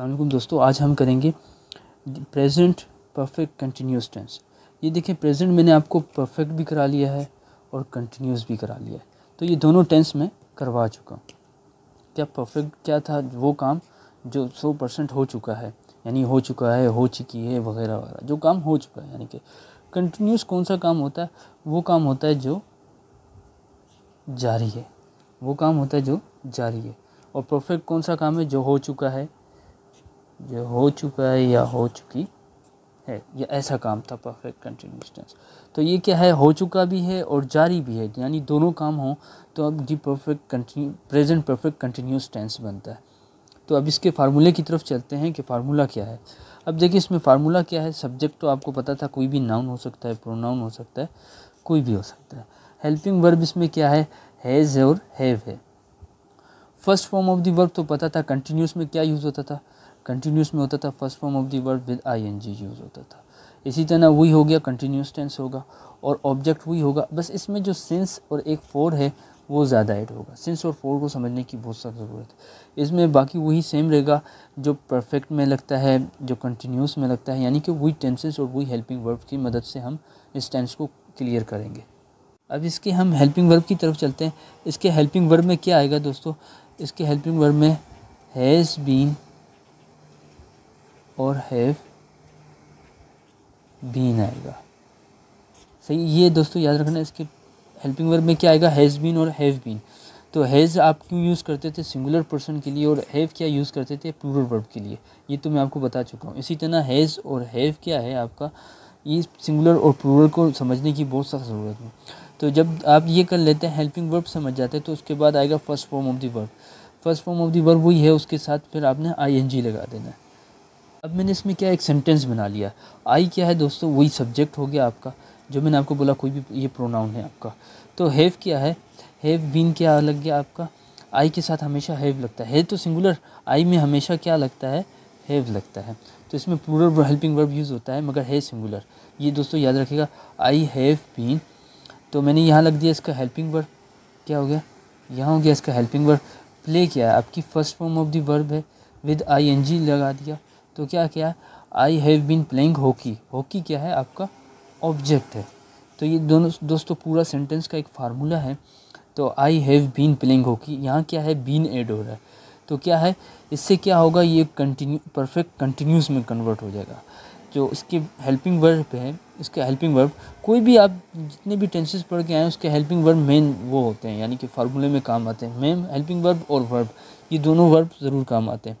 अलकुम दोस्तों आज हम करेंगे प्रेजेंट परफेक्ट कंटिन्यूस टेंस ये देखिए प्रेजेंट मैंने आपको परफेक्ट भी करा लिया है और कंटिन्यूस भी करा लिया है तो ये दोनों टेंस में करवा चुका हूँ क्या परफेक्ट क्या था वो काम जो सौ परसेंट हो चुका है यानी हो चुका है हो चुकी है वगैरह वगैरह जो काम हो चुका है यानी कि कंटिन्यूस कौन सा काम होता है वो काम होता है जो जारी है वो काम होता है जो जारी है और परफेक्ट कौन सा काम है जो हो चुका है जो हो चुका है या हो चुकी है या ऐसा काम था परफेक्ट कंटिन्यूस टेंस तो ये क्या है हो चुका भी है और जारी भी है यानी दोनों काम हो तो अब जी perfect continue present perfect continuous tense बनता है तो अब इसके फार्मूले की तरफ चलते हैं कि फार्मूला क्या है अब देखिए इसमें फार्मूला क्या है सब्जेक्ट तो आपको पता था कोई भी नाउन हो सकता है प्रोनाउन हो सकता है कोई भी हो सकता है हेल्पिंग वर्ब इसमें क्या है हैज़ और हैव है first form of the verb तो पता था कंटिन्यूस में क्या यूज़ होता था कंटिन्यूस में होता था first form of the word with I N G use होता था इसी तरह वही हो गया कंटिन्यूस टेंस होगा और ऑब्जेक्ट वही होगा बस इसमें जो सिंस और एक फोर है वो ज़्यादा ऐड होगा सिंस और फोर को समझने की बहुत सख्त ज़रूरत है इसमें बाकी वही सेम रहेगा जो परफेक्ट में लगता है जो कंटिन्यूस में लगता है यानी कि वही टेंसेस और वही हेल्पिंग वर्ब की मदद से हम इस टेंस को क्लियर करेंगे अब इसके हम हेल्पिंग वर्ब की तरफ चलते हैं इसके हेल्पिंग वर्ब में क्या आएगा दोस्तों इसके हेल्पिंग वर्ब में हैज़ बीन और हैव बीन आएगा सही ये दोस्तों याद रखना इसके हेल्पिंग वर्ब में क्या आएगा हैज़ बीन और हैव बीन तो हैज़ आप क्यों यूज़ करते थे सिंगुलर पर्सन के लिए और हैव क्या यूज़ करते थे प्लूरल वर्ब के लिए ये तो मैं आपको बता चुका हूँ इसी तरह हैज़ और हैव क्या है आपका ये सिंगुलर और प्लूरल को समझने की बहुत सख्त ज़रूरत है तो जब आप ये कर लेते हैं हेल्पिंग वर्ब समझ जाते हैं तो उसके बाद आएगा first form of the verb first form of the verb वही है उसके साथ फिर आपने आई एन जी लगा देना है अब मैंने इसमें क्या एक सेंटेंस बना लिया आई क्या है दोस्तों वही सब्जेक्ट हो गया आपका जो मैंने आपको बोला कोई भी ये प्रोनाउन है आपका तो हैव क्या है हैव बीन क्या लग गया आपका आई के साथ हमेशा हैव लगता है हैव तो सिंगुलर आई में हमेशा क्या लगता है हैव लगता है तो इसमें प्लूरल हेल्पिंग वर्ब यूज़ होता है मगर है सिंगुलर ये दोस्तों याद रखिएगा आई हैव बीन तो मैंने यहाँ लग दिया इसका हेल्पिंग वर्ब क्या हो गया यहाँ हो गया इसका हेल्पिंग वर्ब प्ले क्या है आपकी first form of the verb है विद आई एन जी लगा दिया तो क्या क्या I have been playing hockey hockey क्या है आपका ऑब्जेक्ट है तो ये दोनों दोस्तों पूरा सेंटेंस का एक फार्मूला है तो I have been playing hockey यहाँ क्या है बीन एड हो रहा है तो क्या है इससे क्या होगा ये कंटिन्यू परफेक्ट कंटिन्यूस में कन्वर्ट हो जाएगा जो इसके हेल्पिंग वर्ब पे है इसके हेल्पिंग वर्ब कोई भी आप जितने भी टेंसेस पढ़ के आए उसके हेल्पिंग वर्ब मेन वो होते हैं यानी कि फार्मूले में काम आते हैं मेन हेल्पिंग वर्ब और वर्ब ये दोनों वर्ब ज़रूर काम आते हैं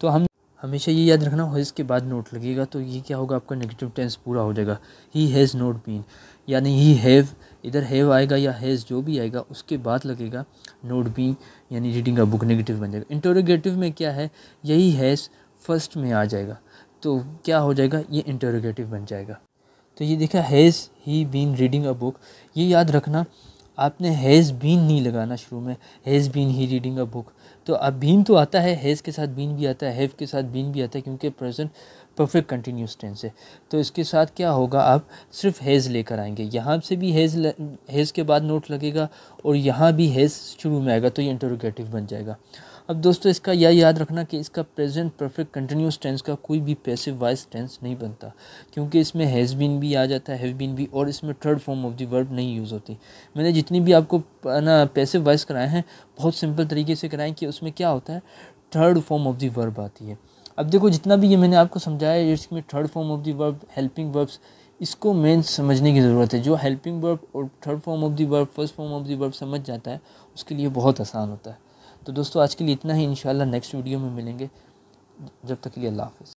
तो हम हमेशा ये याद रखना हैज़ के बाद नोट लगेगा तो ये क्या होगा आपका नेगेटिव टेंस पूरा हो जाएगा ही हैज़ नोट बीन यानी ही हैव इधर हैव आएगा या हैज़ जो भी आएगा उसके बाद लगेगा नोट बीन यानी रीडिंग का बुक नेगेटिव बन जाएगा इंटरोगेटिव में क्या है यही हैज़ फर्स्ट में आ जाएगा तो क्या हो जाएगा ये इंटरोगेटिव बन जाएगा तो ये देखा हैज़ ही बीन रीडिंग अ बुक ये याद रखना आपने हेज़ बीन नहीं लगाना शुरू में हेज़ बीन ही रीडिंग अ बुक तो अब बीन तो आता है हेज़ के साथ बीन भी आता है हैव के साथ बीन भी आता है क्योंकि प्रेजेंट परफेक्ट कंटिन्यूस टेंस है तो इसके साथ क्या होगा आप सिर्फ हेज़ लेकर आएंगे यहाँ से भी हेज़ हेज़ के बाद नोट लगेगा और यहाँ भी हेज शुरू में आएगा तो ये इंटरोगेटिव बन जाएगा अब दोस्तों इसका यह याद रखना कि इसका प्रेजेंट परफेक्ट कंटिन्यूस टेंस का कोई भी पैसिव वाइस टेंस नहीं बनता क्योंकि इसमें हैज़ बीन भी आ जाता है हैव बीन भी और इसमें third form of the verb नहीं यूज़ होती मैंने जितनी भी आपको ना पैसिव वाइस कराए हैं बहुत सिंपल तरीके से कराएं कि उसमें क्या होता है third form of the verb आती है अब देखो जितना भी ये मैंने आपको समझाया है इसमें third form of the verb helping verbs इसको मेन समझने की ज़रूरत है जो हेल्पिंग वर्ब और third form of the verb first form of the verb समझ जाता है उसके लिए बहुत आसान होता है तो दोस्तों आज के लिए इतना ही इन नेक्स्ट वीडियो में मिलेंगे जब तक के लिए अल्लाह हाफ़